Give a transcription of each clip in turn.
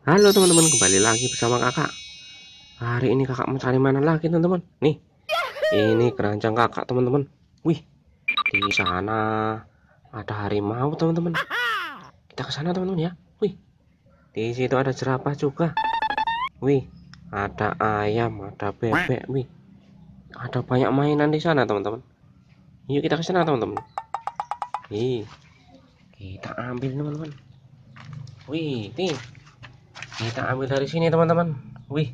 Halo teman-teman, kembali lagi bersama kakak Hari ini kakak mau cari mainan lagi teman-teman Nih, ini keranjang kakak teman-teman Wih, di sana ada harimau teman-teman Kita ke sana teman-teman ya Wih, di situ ada jerapah juga Wih, ada ayam, ada bebek Wih, ada banyak mainan di sana teman-teman Yuk kita ke sana teman-teman Wih kita ambil teman-teman Wih, nih kita ambil dari sini teman-teman wih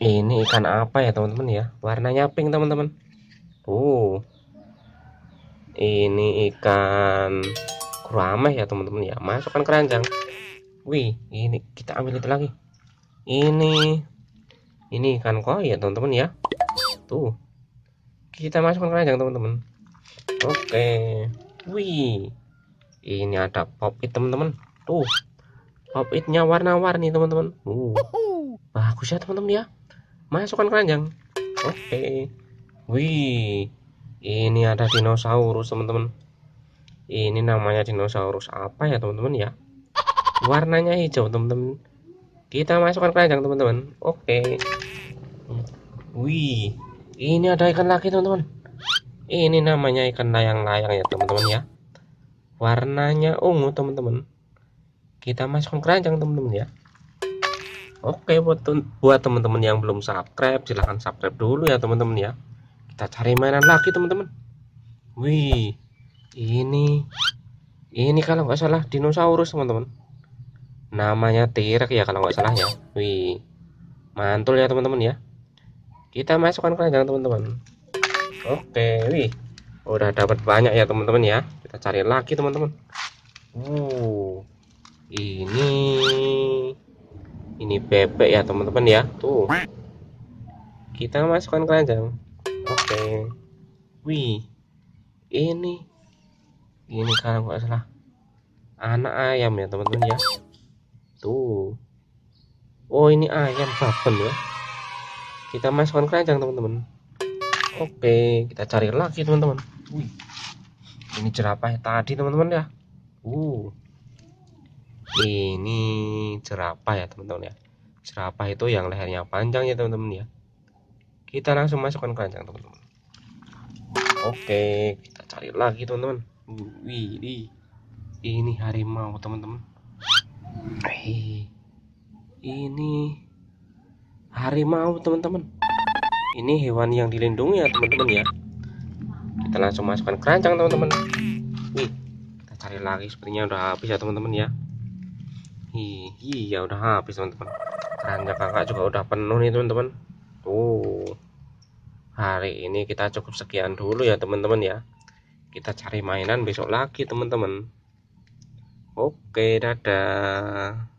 ini ikan apa ya teman-teman ya warnanya pink teman-teman uh ini ikan kurame ya teman-teman ya masukkan keranjang wih ini kita ambil itu lagi ini ini ikan koi ya teman-teman ya tuh kita masukkan keranjang teman-teman oke wih ini ada pop teman-teman tuh Pop oh, itnya warna-warni teman-teman. Uh. Bagus ya teman-teman ya. Masukkan keranjang. Oke. Okay. Wih. Ini ada dinosaurus teman-teman. Ini namanya dinosaurus apa ya teman-teman ya? Warnanya hijau teman-teman. Kita masukkan keranjang teman-teman. Oke. Okay. Wih. Ini ada ikan lagi teman-teman. Ini namanya ikan layang-layang ya teman-teman ya. Warnanya ungu teman-teman kita masukkan keranjang teman-teman ya oke buat teman-teman yang belum subscribe silahkan subscribe dulu ya teman-teman ya kita cari mainan lagi teman-teman wih ini ini kalau nggak salah dinosaurus teman-teman namanya tirek ya kalau nggak salah ya wih mantul ya teman-teman ya kita masukkan keranjang teman-teman oke wih udah dapat banyak ya teman-teman ya kita cari lagi teman-teman uh ini ini bebek ya teman-teman ya tuh kita masukkan keranjang oke okay. wih ini ini kalau nggak salah anak ayam ya teman-teman ya tuh oh ini ayam babon ya kita masukkan keranjang teman-teman oke okay. kita cari lagi teman-teman wih ini jerapah tadi teman-teman ya uh ini jerapah ya teman-teman ya jerapah itu yang lehernya panjang ya teman-teman ya kita langsung masukkan keranjang teman-teman oke kita cari lagi teman-teman wih ini harimau teman-teman ini harimau teman-teman ini hewan yang dilindungi ya teman-teman ya kita langsung masukkan keranjang teman-teman wih kita cari lagi sepertinya udah habis ya teman-teman ya Hi, iya udah habis teman-teman keranjang kakak juga udah penuh nih teman-teman tuh hari ini kita cukup sekian dulu ya teman-teman ya kita cari mainan besok lagi teman-teman oke dadah